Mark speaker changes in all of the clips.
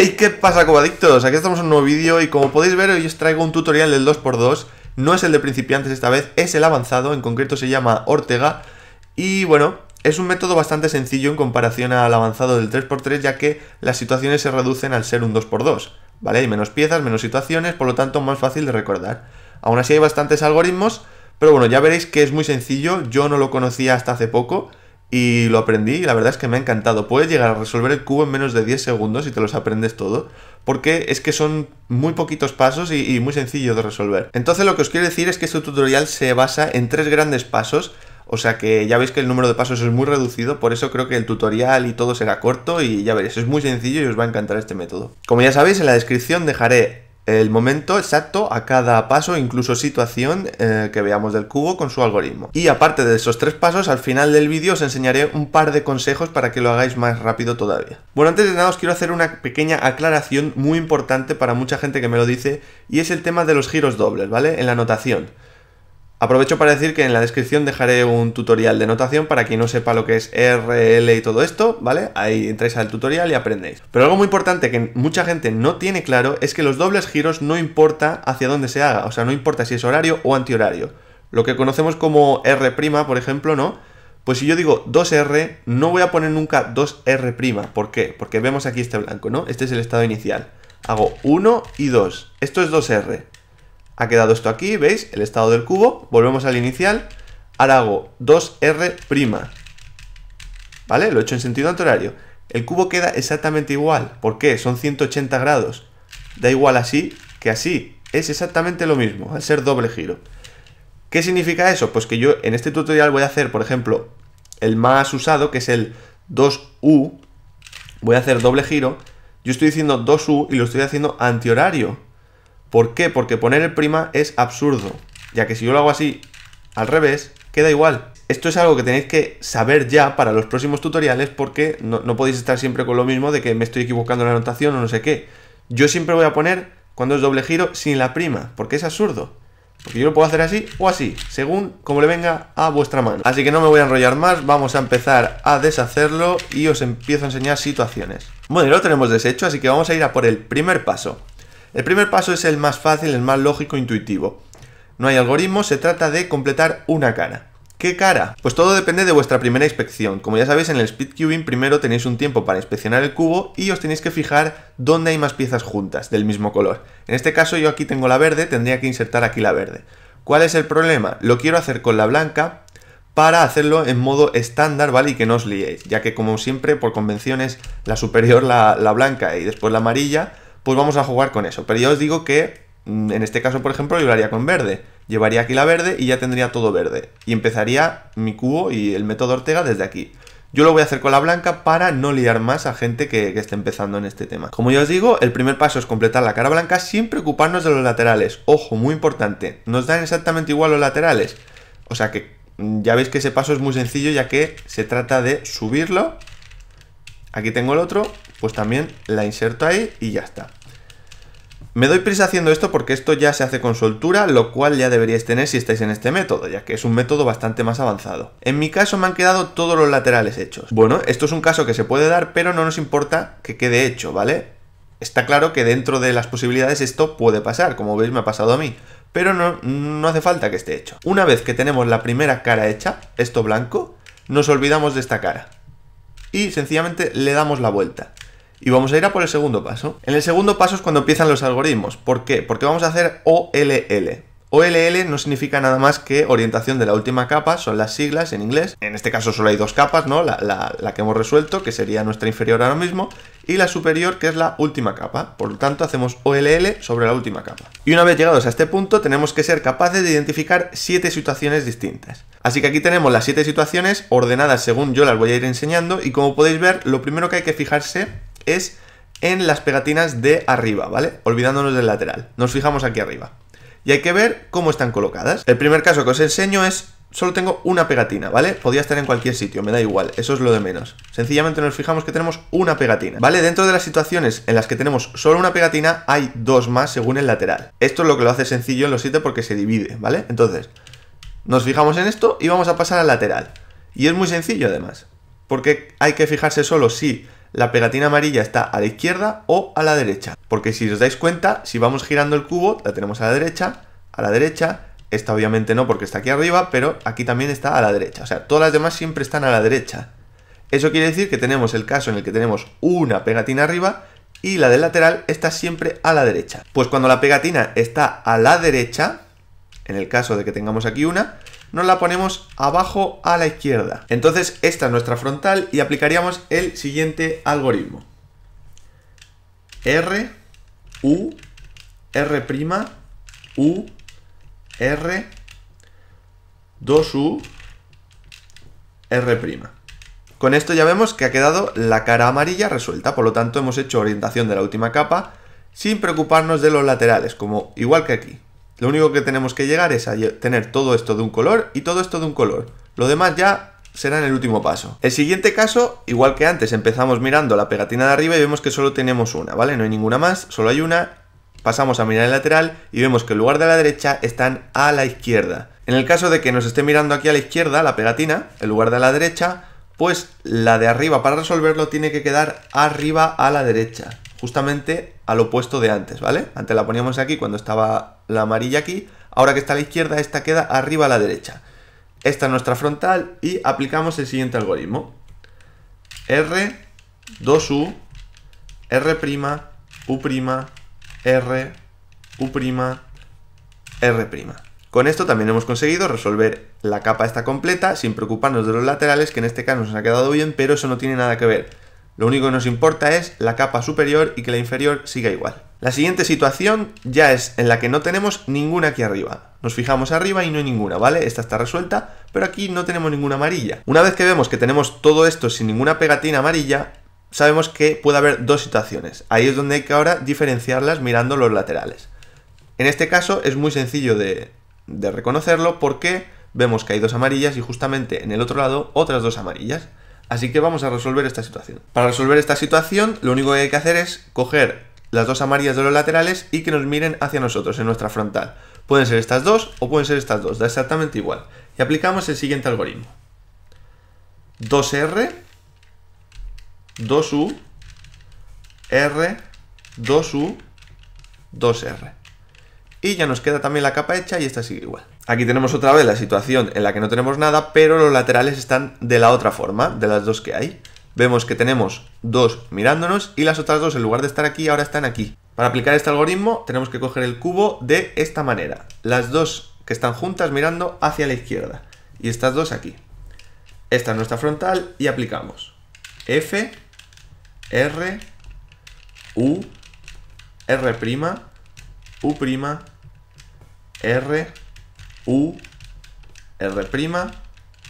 Speaker 1: Hey, ¿qué pasa cobaditos. Aquí estamos en un nuevo vídeo y como podéis ver hoy os traigo un tutorial del 2x2 No es el de principiantes esta vez, es el avanzado, en concreto se llama Ortega Y bueno, es un método bastante sencillo en comparación al avanzado del 3x3 ya que las situaciones se reducen al ser un 2x2 ¿Vale? Hay menos piezas, menos situaciones, por lo tanto más fácil de recordar Aún así hay bastantes algoritmos, pero bueno, ya veréis que es muy sencillo, yo no lo conocía hasta hace poco y lo aprendí y la verdad es que me ha encantado. Puedes llegar a resolver el cubo en menos de 10 segundos y te los aprendes todo. Porque es que son muy poquitos pasos y, muy sencillo de resolver. Entonces lo que os quiero decir es que este tutorial se basa en tres grandes pasos. O sea que ya veis que el número de pasos es muy reducido, por eso creo que el tutorial y todo será corto y ya veréis, es muy sencillo y os va a encantar este método. Como ya sabéis, en la descripción dejaré el momento exacto a cada paso, incluso situación eh, que veamos del cubo con su algoritmo. Y aparte de esos tres pasos, al final del vídeo os enseñaré un par de consejos para que lo hagáis más rápido todavía. Bueno, antes de nada os quiero hacer una pequeña aclaración muy importante para mucha gente que me lo dice, y es el tema de los giros dobles, ¿vale? En la notación. Aprovecho para decir que en la descripción dejaré un tutorial de notación para quien no sepa lo que es RL y todo esto, ¿vale? Ahí entráis al tutorial y aprendéis. Pero algo muy importante que mucha gente no tiene claro es que los dobles giros no importa hacia dónde se haga, o sea, no importa si es horario o antihorario. Lo que conocemos como R', por ejemplo, ¿no? Pues si yo digo 2R, no voy a poner nunca 2R'. ¿Por qué? Porque vemos aquí este blanco, ¿no? Este es el estado inicial. Hago 1 y 2. Esto es 2R. Ha quedado esto aquí, ¿veis? El estado del cubo. Volvemos al inicial. Ahora hago 2R'. ¿Vale? Lo he hecho en sentido antihorario. El cubo queda exactamente igual. ¿Por qué? Son 180 grados. Da igual así que así. Es exactamente lo mismo, al ser doble giro. ¿Qué significa eso? Pues que yo en este tutorial voy a hacer, por ejemplo, el más usado, que es el 2U. Voy a hacer doble giro. Yo estoy diciendo 2U y lo estoy haciendo antihorario. ¿Por qué? Porque poner el prima es absurdo, ya que si yo lo hago así al revés, queda igual. Esto es algo que tenéis que saber ya para los próximos tutoriales porque no, podéis estar siempre con lo mismo de que me estoy equivocando en la anotación o no sé qué. Yo siempre voy a poner cuando es doble giro sin la prima, porque es absurdo. Porque yo lo puedo hacer así o así, según como le venga a vuestra mano. Así que no me voy a enrollar más, vamos a empezar a deshacerlo y os empiezo a enseñar situaciones. Bueno, lo tenemos deshecho, así que vamos a ir a por el primer paso. El primer paso es el más fácil, el más lógico, intuitivo. No hay algoritmo, se trata de completar una cara. ¿Qué cara? Pues todo depende de vuestra primera inspección. Como ya sabéis, en el speed primero tenéis un tiempo para inspeccionar el cubo y os tenéis que fijar dónde hay más piezas juntas del mismo color. En este caso yo aquí tengo la verde, tendría que insertar aquí la verde. ¿Cuál es el problema? Lo quiero hacer con la blanca para hacerlo en modo estándar, ¿vale? Y que no os liéis, ya que como siempre por convenciones, la superior la blanca y después la amarilla, pues vamos a jugar con eso. Pero ya os digo que mm, en este caso, por ejemplo, yo lo haría con verde. Llevaría aquí la verde y ya tendría todo verde. Y empezaría mi cubo y el método Ortega desde aquí. Yo lo voy a hacer con la blanca para no liar más a gente que, esté empezando en este tema. Como ya os digo, el primer paso es completar la cara blanca sin preocuparnos de los laterales. Ojo, muy importante, nos dan exactamente igual los laterales. O sea que mm, ya veis que ese paso es muy sencillo ya que se trata de subirlo. Aquí tengo el otro, pues también la inserto ahí y ya está. Me doy prisa haciendo esto porque esto ya se hace con soltura, lo cual ya deberíais tener si estáis en este método, ya que es un método bastante más avanzado. En mi caso me han quedado todos los laterales hechos. Bueno, esto es un caso que se puede dar, pero no nos importa que quede hecho, ¿vale? Está claro que dentro de las posibilidades esto puede pasar, como veis me ha pasado a mí, pero no, no hace falta que esté hecho. Una vez que tenemos la primera cara hecha, esto blanco, nos olvidamos de esta cara. Y sencillamente le damos la vuelta. Y vamos a ir a por el segundo paso. En el segundo paso es cuando empiezan los algoritmos. ¿Por qué? Porque vamos a hacer OLL. OLL no significa nada más que orientación de la última capa, son las siglas en inglés. En este caso solo hay dos capas, ¿no? La, que hemos resuelto, que sería nuestra inferior ahora mismo, y la superior, que es la última capa. Por lo tanto, hacemos OLL sobre la última capa. Y una vez llegados a este punto, tenemos que ser capaces de identificar siete situaciones distintas. Así que aquí tenemos las siete situaciones ordenadas según yo las voy a ir enseñando, y como podéis ver, lo primero que hay que fijarse es en las pegatinas de arriba, ¿vale? Olvidándonos del lateral. Nos fijamos aquí arriba. Y hay que ver cómo están colocadas. El primer caso que os enseño es, solo tengo una pegatina, ¿vale? Podía estar en cualquier sitio, me da igual, eso es lo de menos. Sencillamente nos fijamos que tenemos una pegatina, ¿vale? Dentro de las situaciones en las que tenemos solo una pegatina, hay dos más según el lateral. Esto es lo que lo hace sencillo en los 7 porque se divide, ¿vale? Entonces, nos fijamos en esto y vamos a pasar al lateral. Y es muy sencillo además, porque hay que fijarse solo si la pegatina amarilla está a la izquierda o a la derecha. Porque si os dais cuenta, si vamos girando el cubo, la tenemos a la derecha, a la derecha, esta obviamente no porque está aquí arriba, pero aquí también está a la derecha. O sea, todas las demás siempre están a la derecha. Eso quiere decir que tenemos el caso en el que tenemos una pegatina arriba y la del lateral está siempre a la derecha. Pues cuando la pegatina está a la derecha, en el caso de que tengamos aquí una, nos la ponemos abajo a la izquierda. Entonces esta es nuestra frontal y aplicaríamos el siguiente algoritmo. R, U, R', U, R, 2U, R'. Con esto ya vemos que ha quedado la cara amarilla resuelta, por lo tanto hemos hecho orientación de la última capa sin preocuparnos de los laterales, como igual que aquí. Lo único que tenemos que llegar es a tener todo esto de un color y todo esto de un color. Lo demás ya será en el último paso. El siguiente caso, igual que antes, empezamos mirando la pegatina de arriba y vemos que solo tenemos una, ¿vale? No hay ninguna más, solo hay una. Pasamos a mirar el lateral y vemos que en lugar de la derecha están a la izquierda. En el caso de que nos esté mirando aquí a la izquierda la pegatina, en lugar de la derecha, pues la de arriba para resolverlo tiene que quedar arriba a la derecha justamente al opuesto de antes, ¿vale? Antes la poníamos aquí cuando estaba la amarilla aquí, ahora que está a la izquierda, esta queda arriba a la derecha. Esta es nuestra frontal y aplicamos el siguiente algoritmo. R, 2U, R', U', R, U', R'. Con esto también hemos conseguido resolver la capa esta completa sin preocuparnos de los laterales, que en este caso nos ha quedado bien, pero eso no tiene nada que ver lo único que nos importa es la capa superior y que la inferior siga igual. La siguiente situación ya es en la que no tenemos ninguna aquí arriba. Nos fijamos arriba y no hay ninguna, ¿vale? Esta está resuelta, pero aquí no tenemos ninguna amarilla. Una vez que vemos que tenemos todo esto sin ninguna pegatina amarilla, sabemos que puede haber dos situaciones. Ahí es donde hay que ahora diferenciarlas mirando los laterales. En este caso es muy sencillo de, de reconocerlo porque vemos que hay dos amarillas y justamente en el otro lado otras dos amarillas. Así que vamos a resolver esta situación. Para resolver esta situación, lo único que hay que hacer es coger las dos amarillas de los laterales y que nos miren hacia nosotros, en nuestra frontal. Pueden ser estas dos o pueden ser estas dos, da exactamente igual. Y aplicamos el siguiente algoritmo. 2R, 2U, R, 2U, 2R. Y ya nos queda también la capa hecha y esta sigue igual. Aquí tenemos otra vez la situación en la que no tenemos nada, pero los laterales están de la otra forma, de las dos que hay. Vemos que tenemos dos mirándonos y las otras dos, en lugar de estar aquí, ahora están aquí. Para aplicar este algoritmo tenemos que coger el cubo de esta manera. Las dos que están juntas mirando hacia la izquierda. Y estas dos aquí. Esta es nuestra frontal y aplicamos. F, R, U, R', U', R, U, R',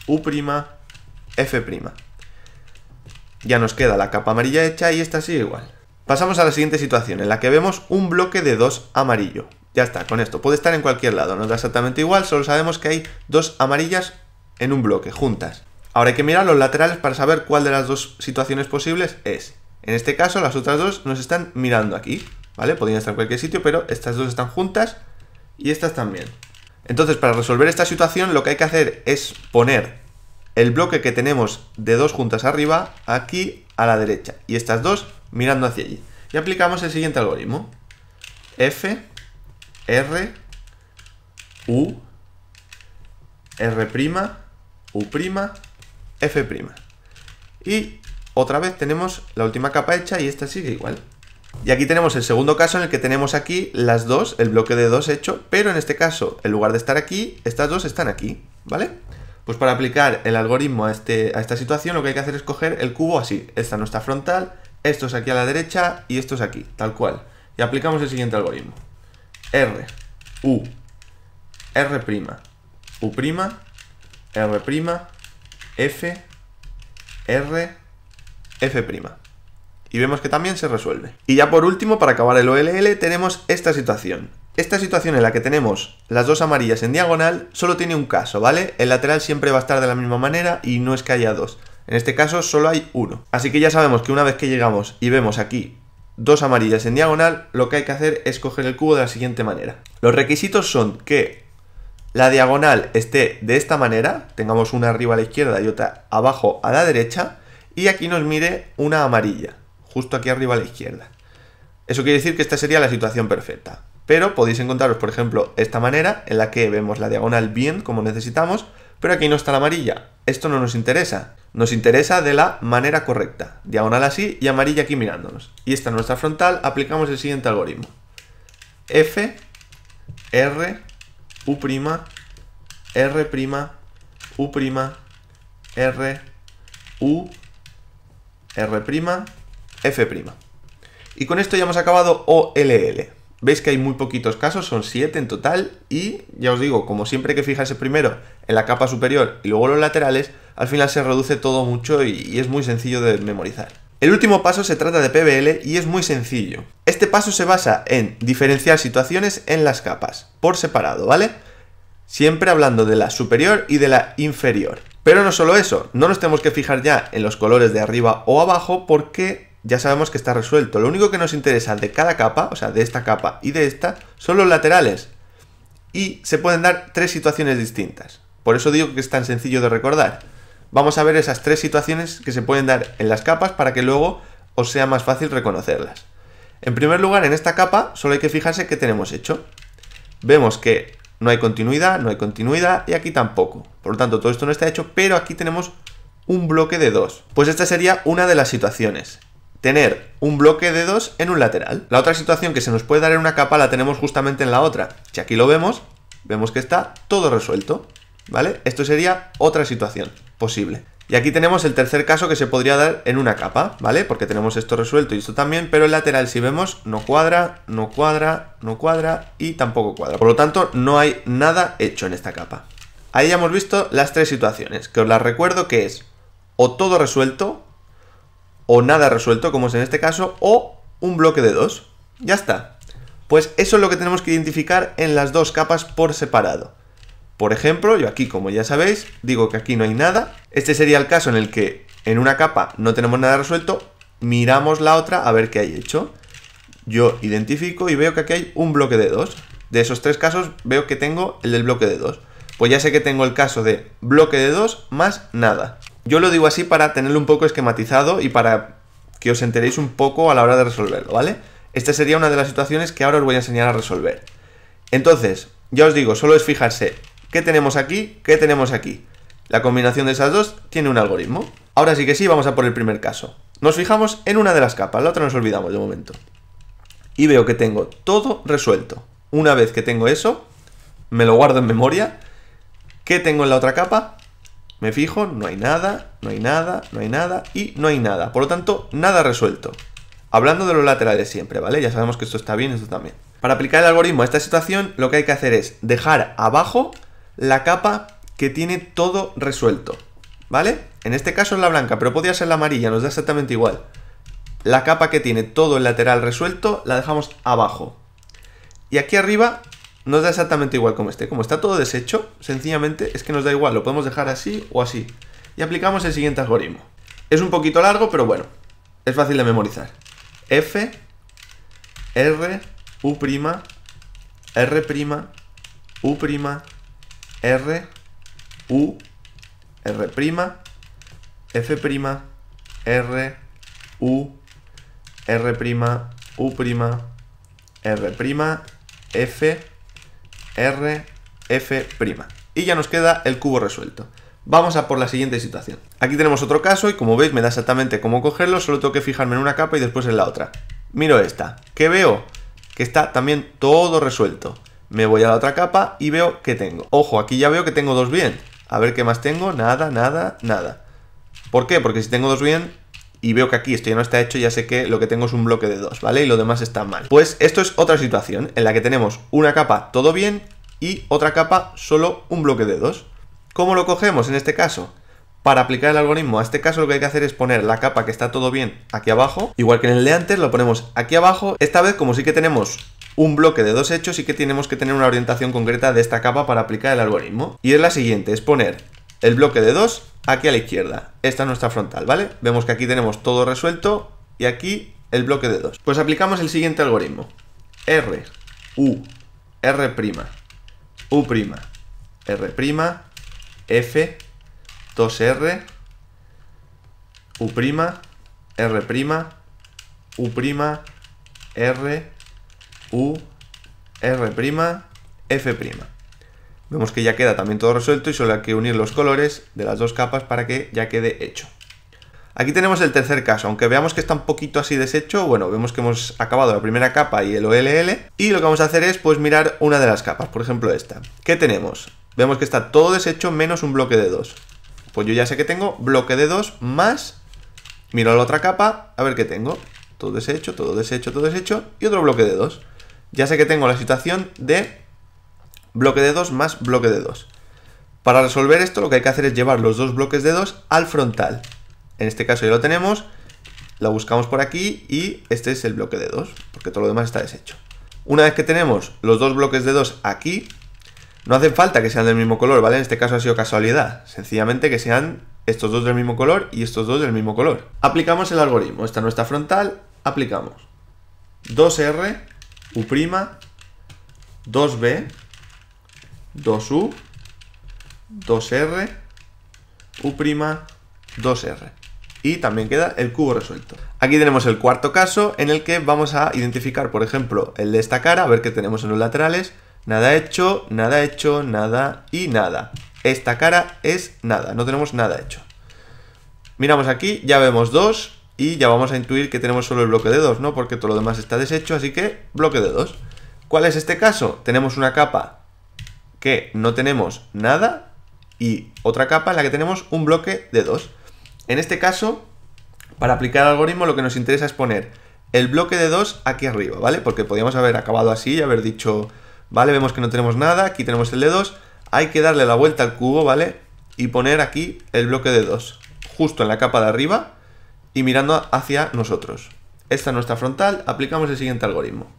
Speaker 1: U', F'. Ya nos queda la capa amarilla hecha y esta sigue igual. Pasamos a la siguiente situación, en la que vemos un bloque de 2 amarillo. Ya está, con esto. Puede estar en cualquier lado, no da exactamente igual, solo sabemos que hay dos amarillas en un bloque, juntas. Ahora hay que mirar los laterales para saber cuál de las dos situaciones posibles es. En este caso, las otras dos nos están mirando aquí. ¿vale? Podrían estar en cualquier sitio, pero estas dos están juntas y estas también. Entonces, para resolver esta situación, lo que hay que hacer es poner el bloque que tenemos de dos juntas arriba aquí a la derecha y estas dos mirando hacia allí. Y aplicamos el siguiente algoritmo. F, R, U, R', U', F'. Y otra vez tenemos la última capa hecha y esta sigue igual. Y aquí tenemos el segundo caso en el que tenemos aquí las dos, el bloque de dos hecho, pero en este caso, en lugar de estar aquí, estas dos están aquí, ¿vale? Pues para aplicar el algoritmo a, este, a esta situación lo que hay que hacer es coger el cubo así. Esta no está frontal, esto es aquí a la derecha y esto es aquí, tal cual. Y aplicamos el siguiente algoritmo. R, U, R', U', R', F, R, F' y vemos que también se resuelve. Y ya por último, para acabar el OLL, tenemos esta situación. Esta situación en la que tenemos las dos amarillas en diagonal solo tiene un caso, ¿vale? El lateral siempre va a estar de la misma manera y no es que haya dos. En este caso solo hay uno. Así que ya sabemos que una vez que llegamos y vemos aquí dos amarillas en diagonal, lo que hay que hacer es coger el cubo de la siguiente manera. Los requisitos son que la diagonal esté de esta manera, tengamos una arriba a la izquierda y otra abajo a la derecha, y aquí nos mire una amarilla justo aquí arriba a la izquierda. Eso quiere decir que esta sería la situación perfecta. Pero podéis encontraros, por ejemplo, esta manera en la que vemos la diagonal bien como necesitamos, pero aquí no está la amarilla. Esto no nos interesa. Nos interesa de la manera correcta. Diagonal así y amarilla aquí mirándonos. Y esta es nuestra frontal. Aplicamos el siguiente algoritmo. F, R, U', R', U', R, U, R', F'. Y con esto ya hemos acabado OLL. Veis que hay muy poquitos casos, son 7 en total, y ya os digo, como siempre que fijarse primero en la capa superior y luego los laterales, al final se reduce todo mucho y es muy sencillo de memorizar. El último paso se trata de PBL y es muy sencillo. Este paso se basa en diferenciar situaciones en las capas, por separado, ¿vale? Siempre hablando de la superior y de la inferior. Pero no solo eso, no nos tenemos que fijar ya en los colores de arriba o abajo porque ya sabemos que está resuelto. Lo único que nos interesa de cada capa, o sea, de esta capa y de esta, son los laterales. Y se pueden dar tres situaciones distintas. Por eso digo que es tan sencillo de recordar. Vamos a ver esas tres situaciones que se pueden dar en las capas para que luego os sea más fácil reconocerlas. En primer lugar, en esta capa solo hay que fijarse qué tenemos hecho. Vemos que no hay continuidad, no hay continuidad y aquí tampoco. Por lo tanto, todo esto no está hecho, pero aquí tenemos un bloque de dos. Pues esta sería una de las situaciones tener un bloque de dos en un lateral. La otra situación que se nos puede dar en una capa la tenemos justamente en la otra. Si aquí lo vemos, vemos que está todo resuelto, ¿vale? Esto sería otra situación posible. Y aquí tenemos el tercer caso que se podría dar en una capa, ¿vale? Porque tenemos esto resuelto y esto también, pero el lateral, si vemos, no cuadra, no cuadra, no cuadra y tampoco cuadra. Por lo tanto, no hay nada hecho en esta capa. Ahí ya hemos visto las tres situaciones, que os las recuerdo que es o todo resuelto, o nada resuelto, como es en este caso, o un bloque de dos. Ya está. Pues eso es lo que tenemos que identificar en las dos capas por separado. Por ejemplo, yo aquí, como ya sabéis, digo que aquí no hay nada. Este sería el caso en el que en una capa no tenemos nada resuelto, miramos la otra a ver qué hay hecho. Yo identifico y veo que aquí hay un bloque de dos. De esos tres casos veo que tengo el del bloque de dos. Pues ya sé que tengo el caso de bloque de dos más nada. Yo lo digo así para tenerlo un poco esquematizado y para que os enteréis un poco a la hora de resolverlo, ¿vale? Esta sería una de las situaciones que ahora os voy a enseñar a resolver. Entonces, ya os digo, solo es fijarse qué tenemos aquí, qué tenemos aquí. La combinación de esas dos tiene un algoritmo. Ahora sí que sí, vamos a por el primer caso. Nos fijamos en una de las capas, la otra nos olvidamos de momento. Y veo que tengo todo resuelto. Una vez que tengo eso, me lo guardo en memoria. ¿Qué tengo en la otra capa? Me fijo, no hay nada, no hay nada, no hay nada y no hay nada. Por lo tanto, nada resuelto. Hablando de los laterales siempre, ¿vale? Ya sabemos que esto está bien, esto también. Para aplicar el algoritmo a esta situación, lo que hay que hacer es dejar abajo la capa que tiene todo resuelto, ¿vale? En este caso es la blanca, pero podría ser la amarilla, nos da exactamente igual. La capa que tiene todo el lateral resuelto la dejamos abajo. Y aquí arriba nos da exactamente igual como este, Como está todo deshecho, sencillamente es que nos da igual. Lo podemos dejar así o así. Y aplicamos el siguiente algoritmo. Es un poquito largo, pero bueno. Es fácil de memorizar. F, R, U', R', U', R, U, R', F', R, U, R', U', R', F, R, F'. Y ya nos queda el cubo resuelto. Vamos a por la siguiente situación. Aquí tenemos otro caso y como veis me da exactamente cómo cogerlo, solo tengo que fijarme en una capa y después en la otra. Miro esta. ¿Qué veo? Que está también todo resuelto. Me voy a la otra capa y veo que tengo. Ojo, aquí ya veo que tengo dos bien. A ver qué más tengo. Nada, nada, nada. ¿Por qué? Porque si tengo dos bien, y veo que aquí esto ya no está hecho, ya sé que lo que tengo es un bloque de dos, ¿vale? Y lo demás está mal. Pues esto es otra situación en la que tenemos una capa todo bien y otra capa solo un bloque de dos. ¿Cómo lo cogemos en este caso? Para aplicar el algoritmo a este caso lo que hay que hacer es poner la capa que está todo bien aquí abajo, igual que en el de antes lo ponemos aquí abajo, esta vez como sí que tenemos un bloque de dos hechos sí que tenemos que tener una orientación concreta de esta capa para aplicar el algoritmo. Y es la siguiente, es poner el bloque de 2 aquí a la izquierda. Esta es nuestra frontal, ¿vale? Vemos que aquí tenemos todo resuelto y aquí el bloque de 2. Pues aplicamos el siguiente algoritmo. R, U, R', U', R', F, 2R, U', R', U', R, U, R', F'. Vemos que ya queda también todo resuelto y solo hay que unir los colores de las dos capas para que ya quede hecho. Aquí tenemos el tercer caso, aunque veamos que está un poquito así deshecho, bueno, vemos que hemos acabado la primera capa y el OLL, y lo que vamos a hacer es pues mirar una de las capas, por ejemplo esta. ¿Qué tenemos? Vemos que está todo deshecho menos un bloque de 2. Pues yo ya sé que tengo bloque de 2 más, miro la otra capa, a ver qué tengo. Todo deshecho, todo deshecho, todo deshecho, y otro bloque de 2. Ya sé que tengo la situación de bloque de 2 más bloque de 2. Para resolver esto lo que hay que hacer es llevar los dos bloques de 2 al frontal. En este caso ya lo tenemos, la buscamos por aquí y este es el bloque de 2, porque todo lo demás está deshecho. Una vez que tenemos los dos bloques de 2 aquí, no hacen falta que sean del mismo color, ¿vale? En este caso ha sido casualidad, sencillamente que sean estos dos del mismo color y estos dos del mismo color. Aplicamos el algoritmo, esta nuestra frontal, aplicamos 2R, U', 2B, 2U, 2R, U', 2R. Y también queda el cubo resuelto. Aquí tenemos el cuarto caso en el que vamos a identificar, por ejemplo, el de esta cara, a ver qué tenemos en los laterales. Nada hecho, nada hecho, nada y nada. Esta cara es nada, no tenemos nada hecho. Miramos aquí, ya vemos 2 y ya vamos a intuir que tenemos solo el bloque de 2, ¿no? Porque todo lo demás está deshecho, así que bloque de 2. ¿Cuál es este caso? Tenemos una capa que no tenemos nada y otra capa en la que tenemos un bloque de 2, En este caso, para aplicar el algoritmo lo que nos interesa es poner el bloque de 2 aquí arriba, ¿vale? Porque podríamos haber acabado así y haber dicho, vale, vemos que no tenemos nada, aquí tenemos el de 2, hay que darle la vuelta al cubo, ¿vale? Y poner aquí el bloque de 2, justo en la capa de arriba y mirando hacia nosotros. Esta es nuestra frontal, aplicamos el siguiente algoritmo.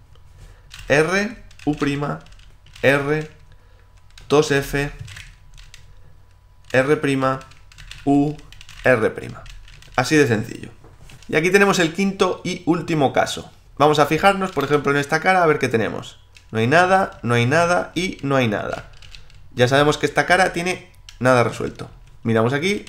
Speaker 1: R, U', R, 2F, R', U, R'. Así de sencillo. Y aquí tenemos el quinto y último caso. Vamos a fijarnos, por ejemplo, en esta cara a ver qué tenemos. No hay nada, no hay nada y no hay nada. Ya sabemos que esta cara tiene nada resuelto. Miramos aquí,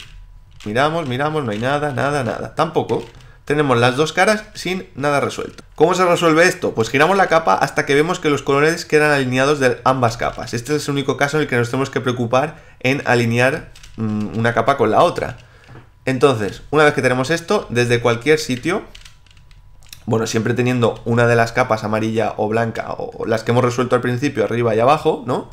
Speaker 1: miramos, miramos, no hay nada, nada, nada. Tampoco tenemos las dos caras sin nada resuelto. ¿Cómo se resuelve esto? Pues giramos la capa hasta que vemos que los colores quedan alineados de ambas capas. Este es el único caso en el que nos tenemos que preocupar en alinear mm, una capa con la otra. Entonces, una vez que tenemos esto, desde cualquier sitio, bueno, siempre teniendo una de las capas amarilla o blanca, o las que hemos resuelto al principio, arriba y abajo, ¿no?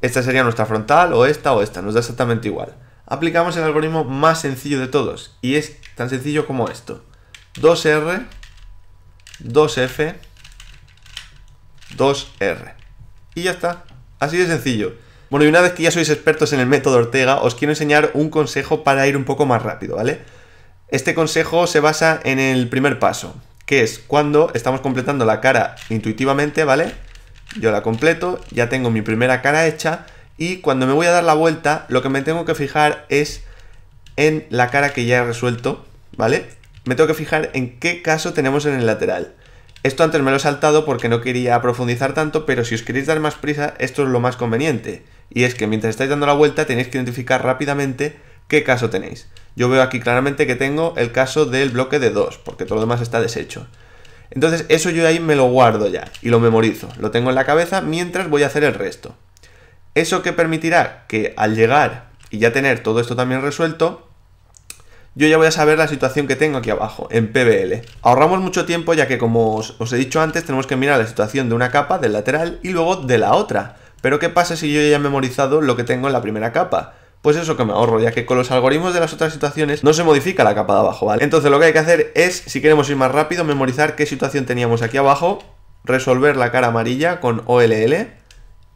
Speaker 1: Esta sería nuestra frontal, o esta, o esta, nos da exactamente igual. Aplicamos el algoritmo más sencillo de todos, y es Tan sencillo como esto. 2R, 2F, 2R. Y ya está. Así de sencillo. Bueno, y una vez que ya sois expertos en el método Ortega, os quiero enseñar un consejo para ir un poco más rápido, ¿vale? Este consejo se basa en el primer paso, que es cuando estamos completando la cara intuitivamente, ¿vale? Yo la completo, ya tengo mi primera cara hecha y cuando me voy a dar la vuelta, lo que me tengo que fijar es en la cara que ya he resuelto, ¿vale? Me tengo que fijar en qué caso tenemos en el lateral. Esto antes me lo he saltado porque no quería profundizar tanto, pero si os queréis dar más prisa, esto es lo más conveniente. Y es que mientras estáis dando la vuelta tenéis que identificar rápidamente qué caso tenéis. Yo veo aquí claramente que tengo el caso del bloque de 2, porque todo lo demás está deshecho. Entonces eso yo ahí me lo guardo ya y lo memorizo. Lo tengo en la cabeza mientras voy a hacer el resto. ¿Eso que permitirá? Que al llegar y ya tener todo esto también resuelto, yo ya voy a saber la situación que tengo aquí abajo, en PBL. Ahorramos mucho tiempo ya que como os, he dicho antes, tenemos que mirar la situación de una capa, del lateral, y luego de la otra. Pero ¿qué pasa si yo ya he memorizado lo que tengo en la primera capa? Pues eso que me ahorro, ya que con los algoritmos de las otras situaciones no se modifica la capa de abajo, ¿vale? Entonces lo que hay que hacer es, si queremos ir más rápido, memorizar qué situación teníamos aquí abajo, resolver la cara amarilla con OLL,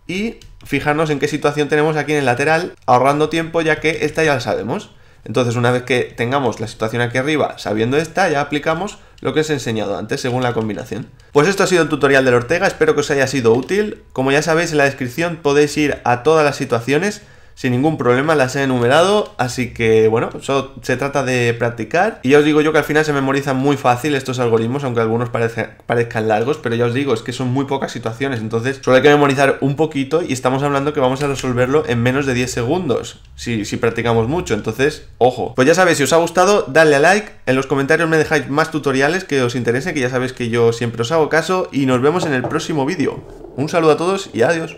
Speaker 1: y fijarnos en qué situación tenemos aquí en el lateral, ahorrando tiempo ya que esta ya la sabemos. Entonces, una vez que tengamos la situación aquí arriba, sabiendo esta, ya aplicamos lo que os he enseñado antes según la combinación. Pues esto ha sido el tutorial del Ortega, espero que os haya sido útil. Como ya sabéis, en la descripción podéis ir a todas las situaciones sin ningún problema, las he enumerado, así que bueno, solo se trata de practicar. Y ya os digo yo que al final se memorizan muy fácil estos algoritmos, aunque algunos parezcan largos, pero ya os digo, es que son muy pocas situaciones, entonces solo hay que memorizar un poquito y estamos hablando que vamos a resolverlo en menos de 10 segundos, si, si practicamos mucho, entonces, ojo. Pues ya sabéis, si os ha gustado, dadle a like, en los comentarios me dejáis más tutoriales que os interesen, que ya sabéis que yo siempre os hago caso, y nos vemos en el próximo vídeo. Un saludo a todos y adiós.